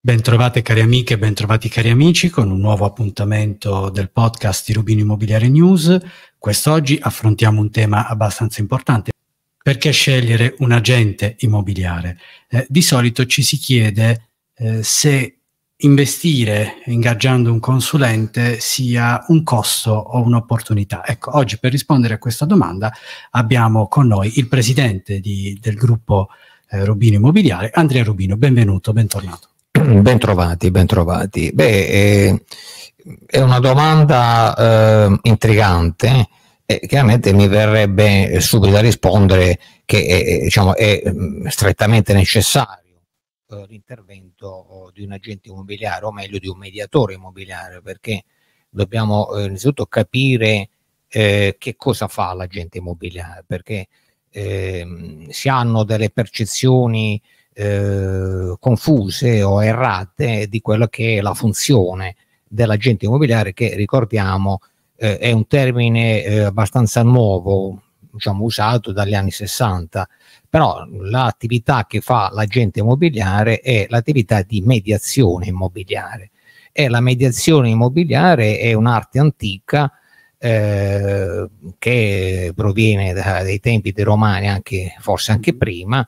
Bentrovate cari amiche bentrovati cari amici con un nuovo appuntamento del podcast di Rubino Immobiliare News. Quest'oggi affrontiamo un tema abbastanza importante. Perché scegliere un agente immobiliare? Eh, di solito ci si chiede eh, se investire ingaggiando un consulente sia un costo o un'opportunità. Ecco, oggi per rispondere a questa domanda abbiamo con noi il presidente di, del gruppo eh, Rubino Immobiliare, Andrea Rubino. Benvenuto, bentornato. Bentrovati, bentrovati. Beh, eh, è una domanda eh, intrigante eh, e chiaramente mi verrebbe eh, subito da rispondere che è, diciamo, è mm, strettamente necessario eh, l'intervento oh, di un agente immobiliare o meglio di un mediatore immobiliare perché dobbiamo eh, innanzitutto capire eh, che cosa fa l'agente immobiliare perché eh, si hanno delle percezioni eh, confuse o errate di quella che è la funzione dell'agente immobiliare che ricordiamo eh, è un termine eh, abbastanza nuovo, diciamo usato dagli anni 60, però l'attività che fa l'agente immobiliare è l'attività di mediazione immobiliare e la mediazione immobiliare è un'arte antica eh, che proviene da, dai tempi dei romani, anche, forse anche prima,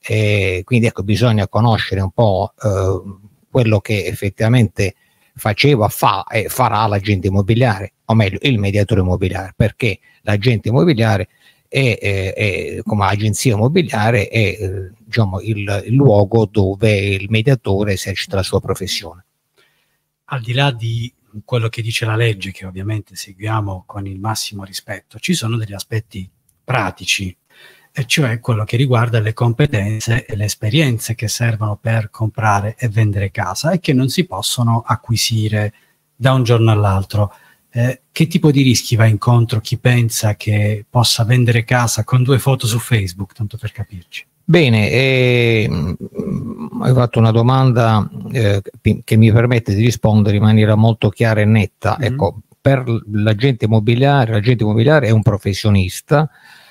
e quindi ecco, bisogna conoscere un po' eh, quello che effettivamente faceva, fa e farà l'agente immobiliare, o meglio il mediatore immobiliare, perché l'agente immobiliare è, è, è come agenzia immobiliare è eh, diciamo, il, il luogo dove il mediatore esercita la sua professione. Al di là di quello che dice la legge, che ovviamente seguiamo con il massimo rispetto, ci sono degli aspetti pratici e cioè quello che riguarda le competenze e le esperienze che servono per comprare e vendere casa e che non si possono acquisire da un giorno all'altro. Eh, che tipo di rischi va incontro chi pensa che possa vendere casa con due foto su Facebook, tanto per capirci? Bene, eh, hai fatto una domanda eh, che mi permette di rispondere in maniera molto chiara e netta. Mm-hmm. Ecco, per l'agente immobiliare, l'agente immobiliare è un professionista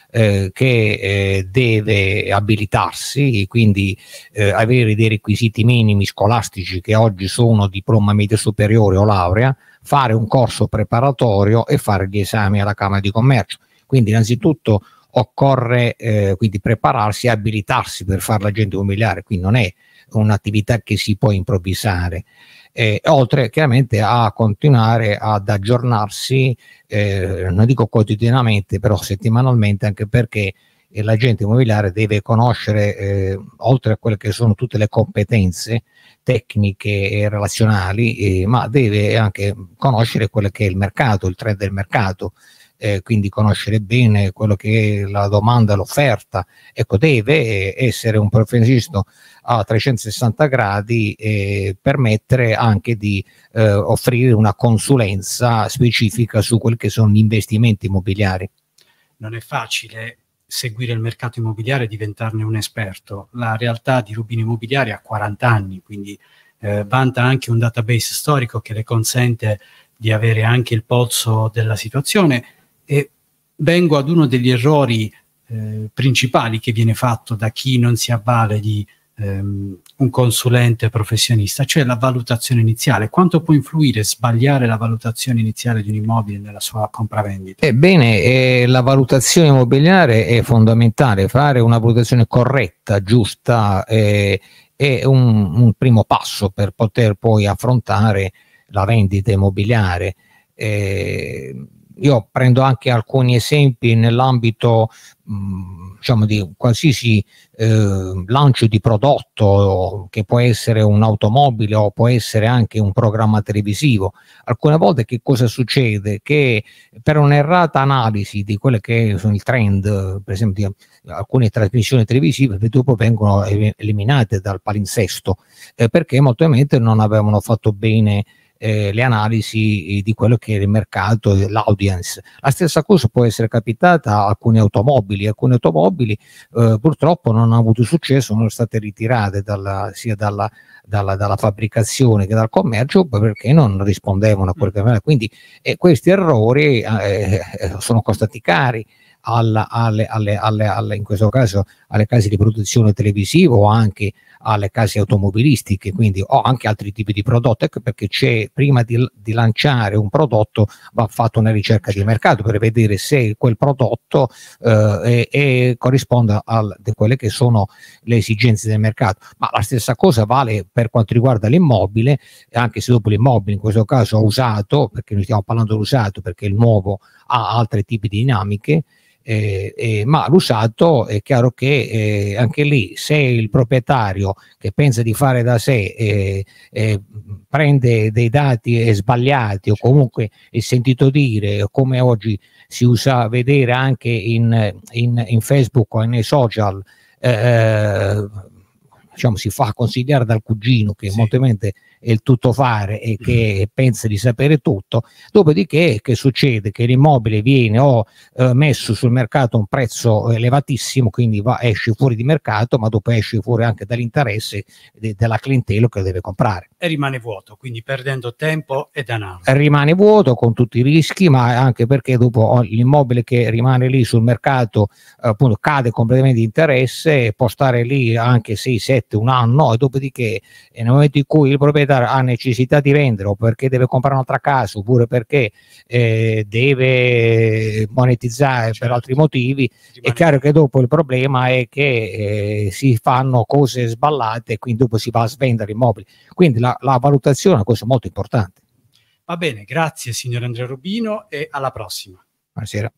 eh, che eh, deve abilitarsi e quindi eh, avere dei requisiti minimi scolastici che oggi sono diploma medio superiore o laurea, fare un corso preparatorio e fare gli esami alla Camera di Commercio. Quindi innanzitutto occorre eh, quindi prepararsi e abilitarsi per fare l'agente immobiliare, quindi non è un'attività che si può improvvisare. Eh, oltre chiaramente a continuare ad aggiornarsi, eh, non dico quotidianamente, però settimanalmente, anche perché eh, l'agente immobiliare deve conoscere, eh, oltre a quelle che sono tutte le competenze tecniche e relazionali, eh, ma deve anche conoscere quello che è il mercato, il trend del mercato eh, quindi conoscere bene quello che è la domanda, l'offerta, ecco deve eh, essere un professionista a 360 gradi e eh, permettere anche di eh, offrire una consulenza specifica su quelli che sono gli investimenti immobiliari. Non è facile seguire il mercato immobiliare e diventarne un esperto. La realtà di Rubini Immobiliare ha 40 anni, quindi eh, vanta anche un database storico che le consente di avere anche il polso della situazione e vengo ad uno degli errori eh, principali che viene fatto da chi non si avvale di ehm, un consulente professionista, cioè la valutazione iniziale. Quanto può influire sbagliare la valutazione iniziale di un immobile nella sua compravendita? Ebbene, eh, la valutazione immobiliare è fondamentale, fare una valutazione corretta, giusta, eh, è un, un, primo passo per poter poi affrontare la vendita immobiliare. Eh, io prendo anche alcuni esempi nell'ambito mh, mm, diciamo di qualsiasi eh, lancio di prodotto che può essere un'automobile o può essere anche un programma televisivo. Alcune volte che cosa succede? Che per un'errata analisi di quello che sono il trend, per esempio di alcune trasmissioni televisive, dopo vengono eliminate dal palinsesto eh, perché molto probabilmente non avevano fatto bene eh, le analisi eh, di quello che è il mercato, l'audience. La stessa cosa può essere capitata a alcune automobili, alcune automobili eh, purtroppo non hanno avuto successo, sono state ritirate dalla, sia dalla, dalla, dalla, fabbricazione che dal commercio perché non rispondevano a quel mm. che aveva. Quindi eh, questi errori eh, eh, sono costati cari alla, alle, alle, alle, in questo caso alle case di produzione televisiva o anche alle case automobilistiche, quindi o anche altri tipi di prodotti, ecco perché c'è, prima di, di lanciare un prodotto va fatta una ricerca di mercato per vedere se quel prodotto eh, è, è, corrisponde a quelle che sono le esigenze del mercato. Ma la stessa cosa vale per quanto riguarda l'immobile, anche se dopo l'immobile in questo caso ha usato, perché noi stiamo parlando dell'usato, perché il nuovo ha altri tipi di dinamiche, eh, eh, ma l'usato è chiaro che eh, anche lì se il proprietario che pensa di fare da sé eh, eh, prende dei dati sbagliati o certo. comunque è sentito dire come oggi si usa vedere anche in, in, in Facebook o nei social diciamo si fa consigliare dal cugino che sì. molto e il fare e che mm. pensa di sapere tutto, dopodiché che succede? Che l'immobile viene o eh, messo sul mercato a un prezzo elevatissimo, quindi va, esce fuori di mercato, ma dopo esce fuori anche dall'interesse de, della clientela che lo deve comprare. E rimane vuoto, quindi perdendo tempo e denaro. Rimane vuoto con tutti i rischi, ma anche perché dopo oh, l'immobile che rimane lì sul mercato eh, appunto cade completamente di interesse, può stare lì anche 6, 7, un anno e dopodiché eh, nel momento in cui il proprietario proprietario ha necessità di vendere o perché deve comprare un'altra casa oppure perché eh, deve monetizzare certo. per altri motivi, è chiaro che dopo il problema è che eh, si fanno cose sballate e quindi dopo si va a svendere immobili. Quindi la, la valutazione è una cosa molto importante. Va bene, grazie signor Andrea Rubino e alla prossima. Buonasera.